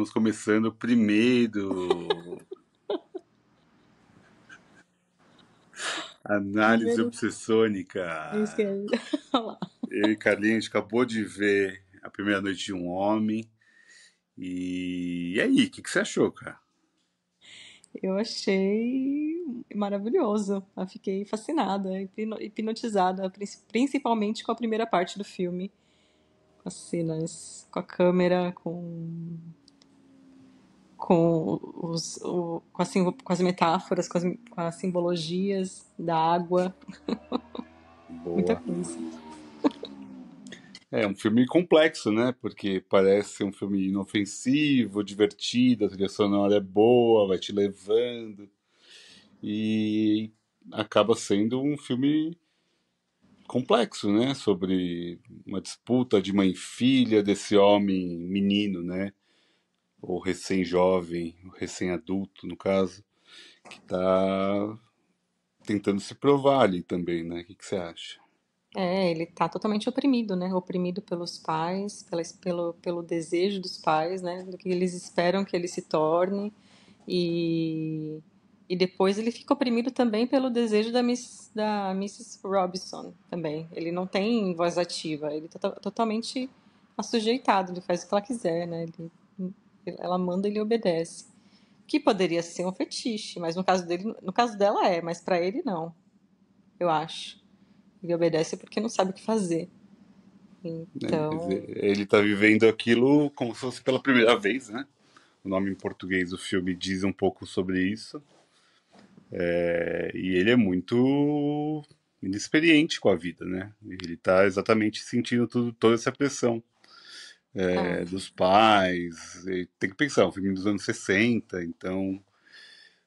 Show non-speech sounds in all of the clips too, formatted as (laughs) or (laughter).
Estamos começando o primeiro. Análise primeiro... obsessônica. (laughs) Eu e Carlinhos, a gente acabou de ver A Primeira Noite de um Homem. E, e aí, o que, que você achou, cara? Eu achei maravilhoso. Eu fiquei fascinada, hipnotizada, principalmente com a primeira parte do filme. Com as cenas, com a câmera, com com, os, o, com, as, com as metáforas, com as, com as simbologias da água. Boa. Muita coisa. É um filme complexo, né? Porque parece um filme inofensivo, divertido, a trilha sonora é boa, vai te levando. E acaba sendo um filme complexo, né? Sobre uma disputa de mãe e filha desse homem menino, né? ou recém-jovem, recém-adulto, no caso, que está tentando se provar ali também, né? O que, que você acha? É, ele está totalmente oprimido, né? Oprimido pelos pais, pela, pelo, pelo desejo dos pais, né? Do que eles esperam que ele se torne. E, e depois ele fica oprimido também pelo desejo da, Miss, da Mrs. Robinson também. Ele não tem voz ativa, ele está totalmente assujeitado, ele faz o que ela quiser, né? Ele ela manda e ele obedece. Que poderia ser um fetiche, mas no caso dele, no caso dela é, mas para ele não. Eu acho. Ele obedece porque não sabe o que fazer. Então, né, ele está vivendo aquilo como se fosse pela primeira vez, né? O nome em português do filme diz um pouco sobre isso. É, e ele é muito inexperiente com a vida, né? Ele está exatamente sentindo tudo, toda essa pressão. É, é, dos pais. tem que pensar, é um filme dos anos 60, então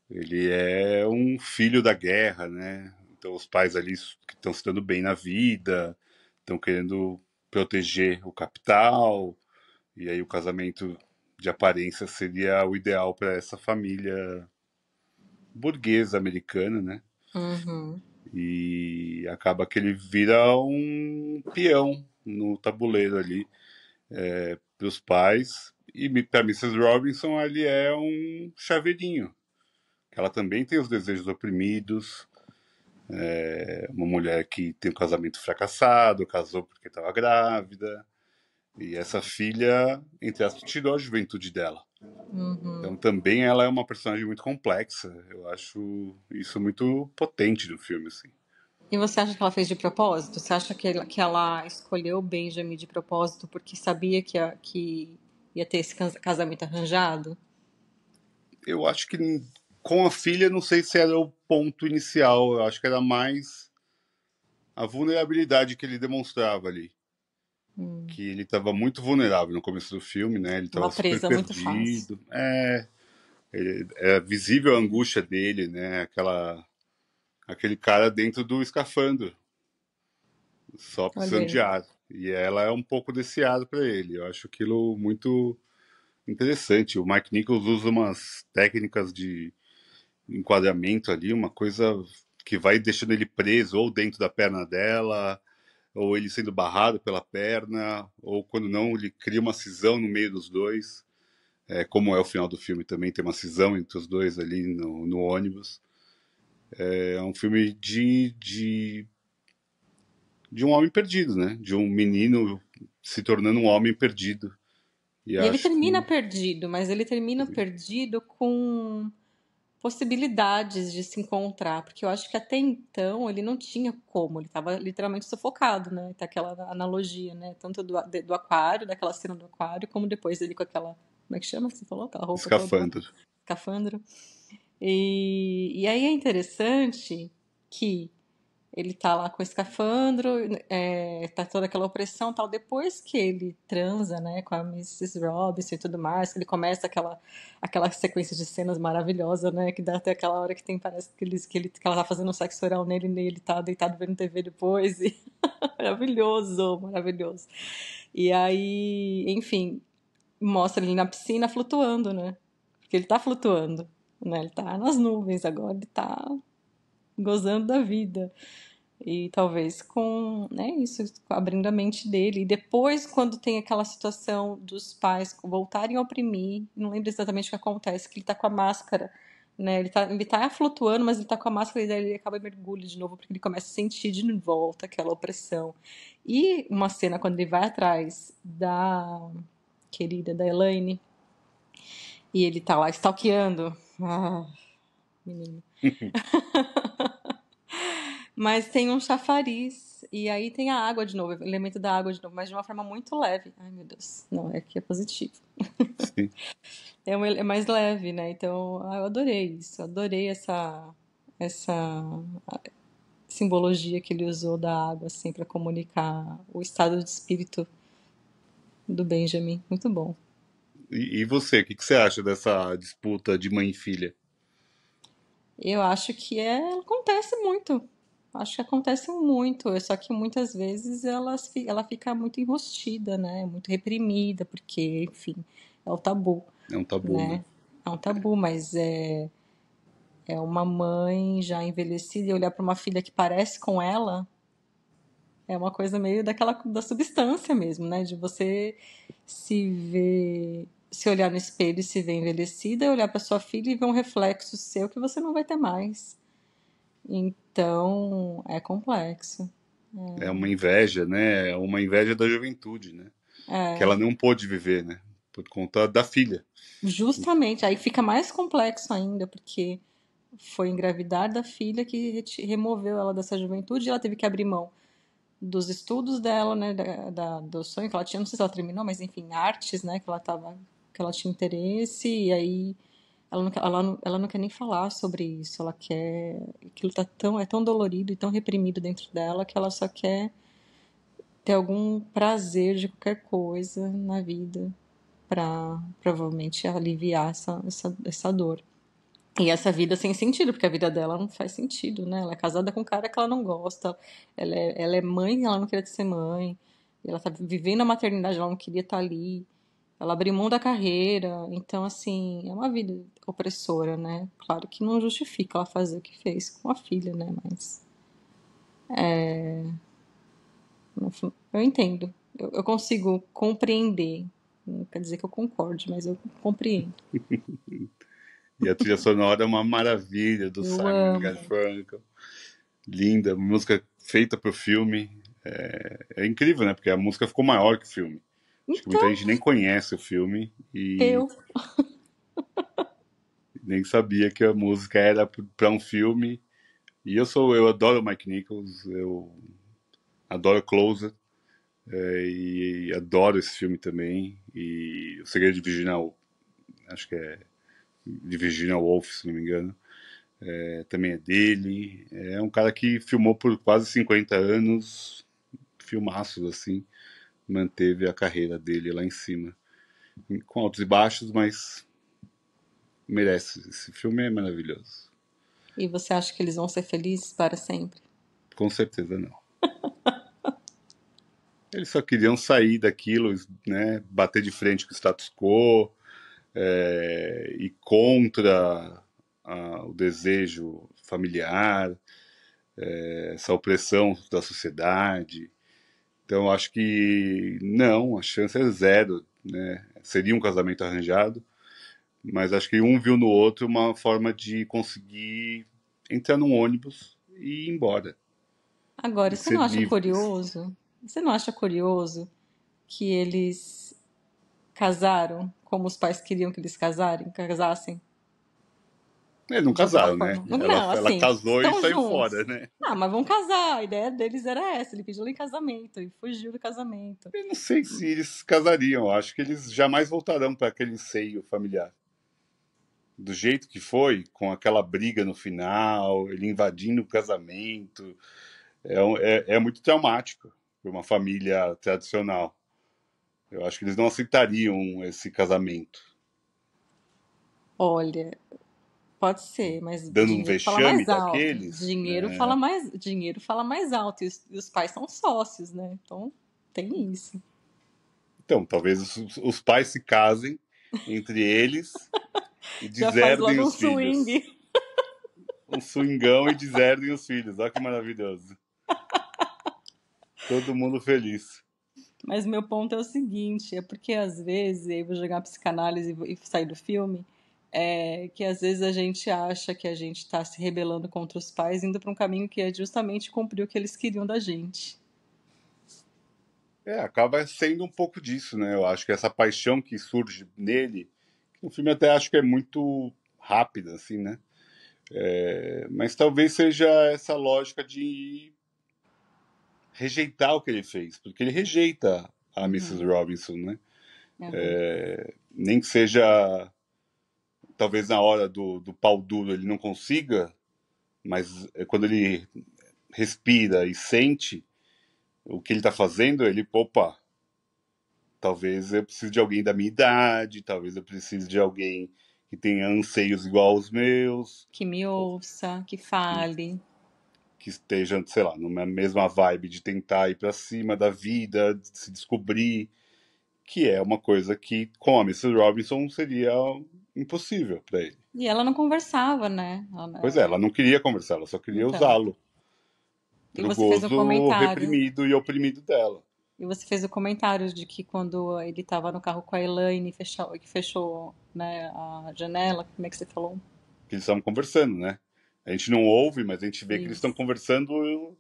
ele é um filho da guerra, né? Então os pais ali que estão se dando bem na vida, estão querendo proteger o capital, e aí o casamento de aparência seria o ideal para essa família burguesa americana, né? Uhum. E acaba que ele vira um peão no tabuleiro ali é, para os pais. E para Mrs. Robinson, ele é um chaveirinho. Ela também tem os desejos oprimidos. É, uma mulher que tem um casamento fracassado, casou porque estava grávida. E essa filha, entre aspas, tirou a juventude dela. Uhum. Então também ela é uma personagem muito complexa. Eu acho isso muito potente do filme, assim. E você acha que ela fez de propósito? Você acha que ela, que ela escolheu Benjamin de propósito porque sabia que, a, que ia ter esse casamento arranjado? Eu acho que com a filha, não sei se era o ponto inicial. Eu acho que era mais a vulnerabilidade que ele demonstrava ali. Hum. Que ele estava muito vulnerável no começo do filme, né? Ele estava super perdido. Muito fácil. É, ele, é visível a angústia dele, né? Aquela aquele cara dentro do escafandro, só precisando de ar. E ela é um pouco desse ar para ele. Eu acho aquilo muito interessante. O Mike Nichols usa umas técnicas de enquadramento ali, uma coisa que vai deixando ele preso ou dentro da perna dela, ou ele sendo barrado pela perna, ou quando não, ele cria uma cisão no meio dos dois. É, como é o final do filme também, tem uma cisão entre os dois ali no, no ônibus. É, é um filme de, de, de um homem perdido, né? De um menino se tornando um homem perdido. E, e ele termina que... perdido, mas ele termina perdido com possibilidades de se encontrar, porque eu acho que até então ele não tinha como, ele estava literalmente sufocado, né? Tá aquela analogia, né? Tanto do, do aquário, daquela cena do aquário, como depois ele com aquela. Como é que chama? Você falou? Aquela roupa. Escafandro. Toda... Escafandro. E, e aí é interessante que ele tá lá com o escafandro, é, tá toda aquela opressão tal. Depois que ele transa, né, com a Mrs. Robinson e tudo mais, que ele começa aquela, aquela sequência de cenas maravilhosa, né, que dá até aquela hora que tem, parece que, ele, que, ele, que ela tá fazendo um sexo oral nele e ele tá deitado vendo TV depois. E... (laughs) maravilhoso, maravilhoso. E aí, enfim, mostra ele na piscina flutuando, né, porque ele tá flutuando né? Ele tá nas nuvens agora, ele tá gozando da vida. E talvez com, né, isso, abrindo a mente dele. E depois, quando tem aquela situação dos pais voltarem a oprimir, não lembro exatamente o que acontece, que ele tá com a máscara, né? Ele tá, ele tá flutuando, mas ele tá com a máscara e daí ele acaba mergulho de novo, porque ele começa a sentir de volta aquela opressão. E uma cena quando ele vai atrás da querida, da Elaine, e ele tá lá stalkeando ah, menino. (laughs) mas tem um chafariz. E aí tem a água de novo, o elemento da água de novo, mas de uma forma muito leve. Ai, meu Deus. Não, é que é positivo. Sim. (laughs) É, um, é mais leve, né? Então, ah, eu adorei isso. Adorei essa, essa simbologia que ele usou da água, assim, para comunicar o estado de espírito do Benjamin. Muito bom. E você, o que, você acha dessa disputa de mãe e filha? Eu acho que é, acontece muito. Acho que acontece muito, é só que muitas vezes ela, ela fica muito enrostida, né? Muito reprimida, porque, enfim, é o tabu. É um tabu, né? né? É um tabu, mas é, é uma mãe já envelhecida e olhar para uma filha que parece com ela é uma coisa meio daquela da substância mesmo, né? De você se ver se olhar no espelho e se ver envelhecida, é olhar para sua filha e ver um reflexo seu que você não vai ter mais. Então, é complexo. É, é uma inveja, né? É uma inveja da juventude, né? É. Que ela não pôde viver, né? Por conta da filha. Justamente, aí fica mais complexo ainda, porque foi engravidar da filha que removeu ela dessa juventude e ela teve que abrir mão dos estudos dela, né, da, da, do sonho que ela tinha, não sei se ela terminou, mas enfim, artes, né, que ela estava que ela tinha interesse, e aí ela não, ela, não, ela não quer nem falar sobre isso, ela quer. Aquilo tá tão, é tão dolorido e tão reprimido dentro dela que ela só quer ter algum prazer de qualquer coisa na vida para provavelmente aliviar essa, essa, essa dor. E essa vida sem sentido, porque a vida dela não faz sentido, né? Ela é casada com um cara que ela não gosta, ela é, ela é mãe, ela não queria ser mãe, ela tá vivendo a maternidade, ela não queria estar tá ali ela abriu mão da carreira, então assim, é uma vida opressora, né? Claro que não justifica ela fazer o que fez com a filha, né? Mas é... eu entendo, eu, eu consigo compreender. Não né? quer dizer que eu concorde, mas eu compreendo. (laughs) e a trilha sonora é uma maravilha do eu Simon Garfunkel. Linda, música feita para o filme. É, é incrível, né? Porque a música ficou maior que o filme. Então, muita gente nem conhece o filme e. Eu. (laughs) nem sabia que a música era para um filme. E eu sou, eu adoro o Mike Nichols, eu adoro Closer é, e adoro esse filme também. E o Segredo de Virginia, acho que é de Virginia Woolf, se não me engano, é, também é dele. É um cara que filmou por quase 50 anos, filmaços assim manteve a carreira dele lá em cima. Com altos e baixos, mas merece. Esse filme é maravilhoso. E você acha que eles vão ser felizes para sempre? Com certeza não. (laughs) eles só queriam sair daquilo, né, bater de frente com o status quo é, e contra a, o desejo familiar, é, essa opressão da sociedade. Então acho que não, a chance é zero, né? Seria um casamento arranjado, mas acho que um viu no outro uma forma de conseguir entrar num ônibus e ir embora. Agora, você não acha livres. curioso? Você não acha curioso que eles casaram como os pais queriam que eles casarem, casassem? Eles não casaram, né? Não, ela, assim, ela casou e saiu juntos. fora, né? Ah, mas vão casar. A ideia deles era essa. Ele pediu em casamento e fugiu do casamento. Eu não sei se eles casariam. Eu acho que eles jamais voltarão para aquele seio familiar. Do jeito que foi, com aquela briga no final, ele invadindo o casamento. É, é, é muito traumático para uma família tradicional. Eu acho que eles não aceitariam esse casamento. Olha, Pode ser, mas dando um vexame daqueles. Dinheiro né? fala mais, dinheiro fala mais alto e os, e os, pais são sócios, né? Então tem isso. Então talvez os, os pais se casem entre eles e (laughs) deserdem os um filhos. Swing. Um swingão e deserdem os filhos. Olha que maravilhoso. Todo mundo feliz. Mas meu ponto é o seguinte, é porque às vezes, eu vou jogar psicanálise e sair do filme, é, que às vezes a gente acha que a gente está se rebelando contra os pais, indo para um caminho que é justamente cumprir o que eles queriam da gente. É, acaba sendo um pouco disso, né? Eu acho que essa paixão que surge nele, o filme até acho que é muito rápida, assim, né? É, mas talvez seja essa lógica de rejeitar o que ele fez, porque ele rejeita a Mrs. Uhum. Robinson, né? Uhum. É, é nem que seja talvez na hora do, do pau duro ele não consiga, mas eh, quando ele respira e sente o que ele está fazendo, ele, opa, talvez eu precise de alguém da minha idade, talvez eu precise de alguém que tenha anseios igual aos meus. Que me ouça, que fale. Que esteja, sei lá, numa mesma vibe de tentar ir para cima da vida, de se descobrir, que é uma coisa que com a Mrs. Robinson seria impossível para ele. E ela não conversava, né? Ela... Pois é, ela não queria conversar, ela só queria então. usá-lo. E você gozo fez o comentário. reprimido e oprimido dela. E você fez o comentário de que quando ele estava no carro com a Elaine e fechou, que fechou né, a janela, como é que você falou? Que eles estavam conversando, né? A gente não ouve, mas a gente vê Isso. que eles estão conversando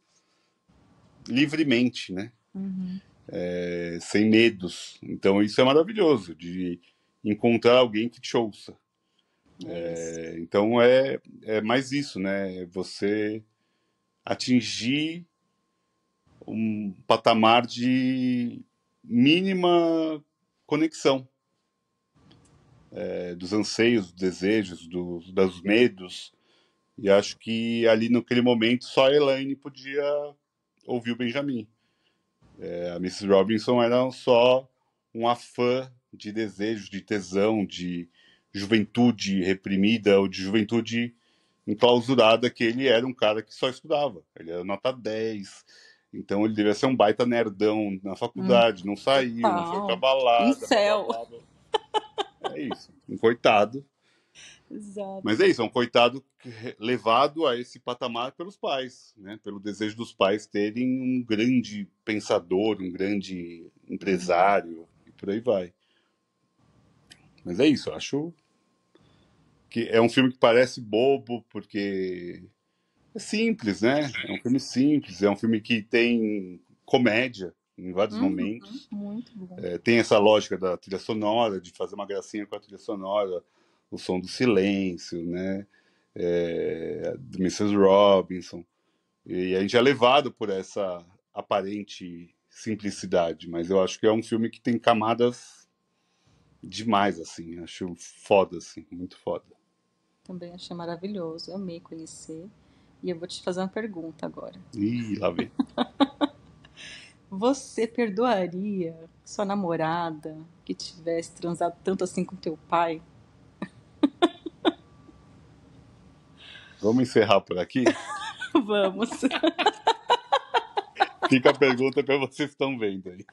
livremente, né? Uhum. É, sem medos. Então isso é maravilhoso de encontrar alguém que te ouça. É, é, então é, é mais isso, né? É você atingir um patamar de mínima conexão é, dos anseios, dos desejos, dos, dos medos. E acho que ali naquele momento só a Elaine podia ouvir o Benjamin. É, a Mrs. Robinson era só uma fã de desejos, de tesão, de juventude reprimida ou de juventude enclausurada, que ele era um cara que só estudava. Ele era nota 10, então ele devia ser um baita nerdão na faculdade, hum. não saiu, não foi pra balada. No céu. Balada. É isso, um coitado. Exato. Mas é isso, é um coitado levado a esse patamar pelos pais, né? pelo desejo dos pais terem um grande pensador, um grande empresário, e por aí vai. Mas é isso, eu acho que é um filme que parece bobo, porque é simples, né? É um filme simples, é um filme que tem comédia em vários uhum, momentos. Muito bom. É, tem essa lógica da trilha sonora, de fazer uma gracinha com a trilha sonora, o som do silêncio, né? É, do Mrs. Robinson. E a gente é levado por essa aparente simplicidade, mas eu acho que é um filme que tem camadas demais, assim. Acho foda, assim, muito foda. Também achei maravilhoso, eu amei conhecer. E eu vou te fazer uma pergunta agora. Ih, lá vem. (laughs) Você perdoaria sua namorada que tivesse transado tanto assim com teu pai? (laughs) Vamos encerrar por aqui? (laughs) Vamos. Fica a pergunta para vocês estão vendo aí.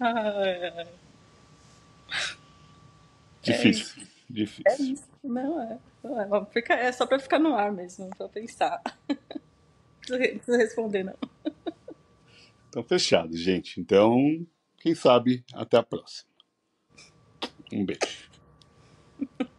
(laughs) É difícil. É Difícil. É isso. Não é. Não é, é. Fica, é só pra ficar no ar mesmo, pra pensar. Não (laughs) precisa responder, não. Então, fechado, gente. Então, quem sabe, até a próxima. Um beijo. (laughs)